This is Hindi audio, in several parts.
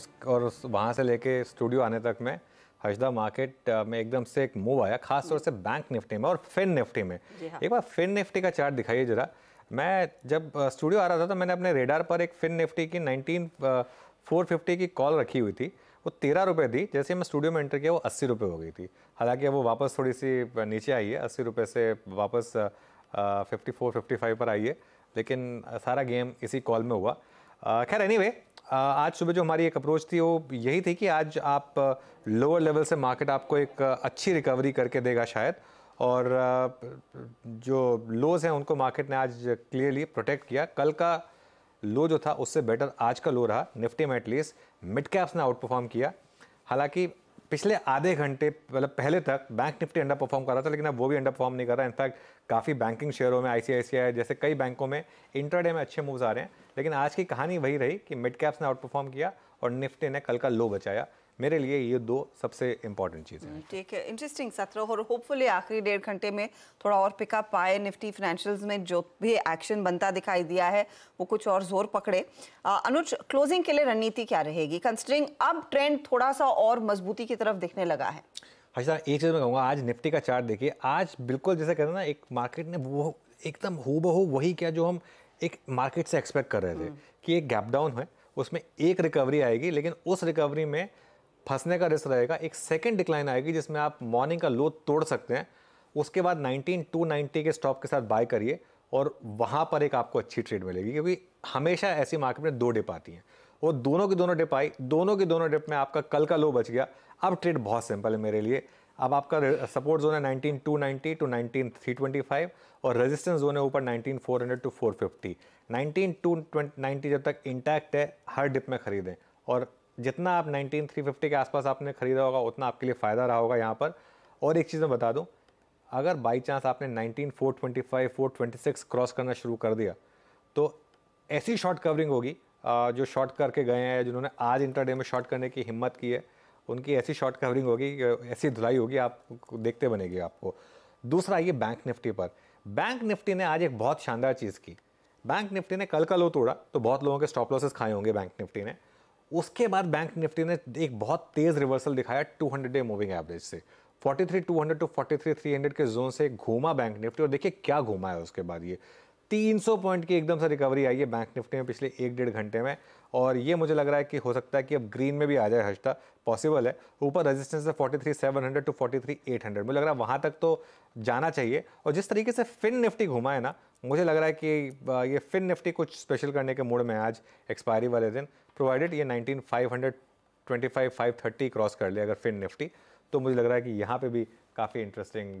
और वहाँ से लेके स्टूडियो आने तक में हजदा मार्केट में एकदम से एक मूव आया खास तौर से बैंक निफ्टी में और फिन निफ्टी में हाँ। एक बार फिन निफ्टी का चार्ट दिखाइए जरा मैं जब स्टूडियो आ रहा था तो मैंने अपने रेडार पर एक फिन निफ्टी की नाइनटीन फोर फिफ्टी की कॉल रखी हुई थी वो तेरह रुपये थी जैसे मैं स्टूडियो में एंटर किया वो अस्सी रुपये हो गई थी हालांकि वो वापस थोड़ी सी नीचे आई है अस्सी रुपये से वापस फिफ्टी फोर फिफ्टी फाइव पर आई है लेकिन सारा गेम इसी कॉल में हुआ खैर एनी anyway, आज सुबह जो हमारी एक अप्रोच थी वो यही थी कि आज आप लोअर लेवल से मार्केट आपको एक अच्छी रिकवरी करके देगा शायद और जो लोज हैं उनको मार्केट ने आज क्लियरली प्रोटेक्ट किया कल का लो जो था उससे बेटर आज का लो रहा निफ्टी में एटलीस्ट मिड कैप्स ने आउट परफॉर्म किया हालांकि पिछले आधे घंटे मतलब पहले तक बैंक निफ्टी अंडर परफॉर्म कर रहा था लेकिन अब वो भी अंडर परफॉर्म नहीं कर रहा इनफैक्ट काफ़ी बैंकिंग शेयरों में आई जैसे कई बैंकों में इंटरडे में अच्छे मूव्स आ रहे हैं लेकिन आज की कहानी वही रही कि मिड कैप्स ने आउट परफॉर्म किया और निफ्टी ने कल का लो बचाया मेरे लिए ये दो सबसे इम्पॉर्टेंट चीज़ें हैं हम्म, ठीक है इंटरेस्टिंग सत्र और होपफुली आखिरी डेढ़ घंटे में थोड़ा और पिकअप आए निफ्टी फाइनेंशियल्स में जो भी एक्शन बनता दिखाई दिया है वो कुछ और जोर पकड़े अनुज क्लोजिंग के लिए रणनीति क्या रहेगी कंसिडरिंग अब ट्रेंड थोड़ा सा और मजबूती की तरफ दिखने लगा है अच्छा एक चीज़ मैं कहूँगा आज निफ्टी का चार्ट देखिए आज बिल्कुल जैसे कहते हैं ना एक मार्केट ने वो एकदम हु बहू वही क्या जो हम एक मार्केट से एक्सपेक्ट कर रहे थे हम्म। कि एक गैप डाउन है उसमें एक रिकवरी आएगी लेकिन उस रिकवरी में फंसने का रिस्क रहेगा एक सेकेंड डिक्लाइन आएगी जिसमें आप मॉर्निंग का लो तोड़ सकते हैं उसके बाद 19290 के स्टॉप के साथ बाय करिए और वहाँ पर एक आपको अच्छी ट्रेड मिलेगी क्योंकि हमेशा ऐसी मार्केट में दो डिप आती हैं वो दोनों की दोनों डिप आई दोनों की दोनों डिप में आपका कल का लो बच गया अब ट्रेड बहुत सिंपल है मेरे लिए अब आपका सपोर्ट जोन है nineteen two ninety two nineteen three twenty five और रेजिस्टेंस जोन है ऊपर nineteen four hundred two four fifty nineteen two ninety जब तक इंटैक्ट है हर डिप में खरीदें और जितना आप नाइनटीन थ्री फिफ्टी के आसपास आपने ख़रीदा होगा उतना आपके लिए फ़ायदा रहा होगा यहाँ पर और एक चीज़ मैं बता दूँ अगर बाई चांस आपने nineteen four twenty five four twenty six cross करना शुरू कर दिया तो ऐसी शॉर्ट कवरिंग होगी जो शॉर्ट करके गए हैं जिन्होंने आज इंटरडे में शॉर्ट करने की हिम्मत की है उनकी ऐसी शॉर्ट कवरिंग होगी ऐसी धुलाई होगी आप देखते बनेगी आपको दूसरा ये बैंक निफ्टी पर बैंक निफ्टी ने आज एक बहुत शानदार चीज़ की बैंक निफ्टी ने कल का लो तोड़ा तो बहुत लोगों के स्टॉप लॉसेस खाए होंगे बैंक निफ्टी ने उसके बाद बैंक निफ्टी ने एक बहुत तेज़ रिवर्सल दिखाया 200 डे मूविंग एवरेज से 43 थ्री टू थ्री हंड्रेड के जोन से घूमा बैंक निफ्टी और देखिए क्या घूमा है उसके बाद ये 300 पॉइंट की एकदम से रिकवरी आई है बैंक निफ्टी में पिछले एक डेढ़ घंटे में और ये मुझे लग रहा है कि हो सकता है कि अब ग्रीन में भी आ जाए हजटा पॉसिबल है ऊपर रेजिस्टेंस है 43,700 टू फोर्टी हंड्रेड मुझे लग रहा है वहाँ तक तो जाना चाहिए और जिस तरीके से फिन निफ्टी घुमा है ना मुझे लग रहा है कि ये फिन निफ्टी कुछ स्पेशल करने के मूड में आज एक्सपायरी वाले दिन प्रोवाइडेड ये 19525 530 क्रॉस कर ले अगर फिन निफ्टी तो मुझे लग रहा है कि यहाँ पे भी काफ़ी इंटरेस्टिंग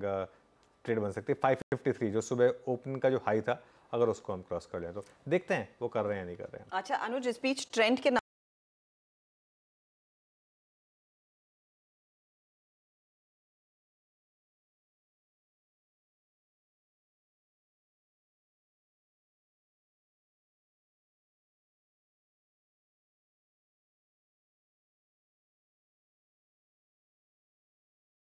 ट्रेड बन सकती है 553 जो सुबह ओपन का जो हाई था अगर उसको हम क्रॉस कर लें तो देखते हैं वो कर रहे हैं नहीं कर रहे हैं अच्छा अनुज इस बीच ट्रेंड के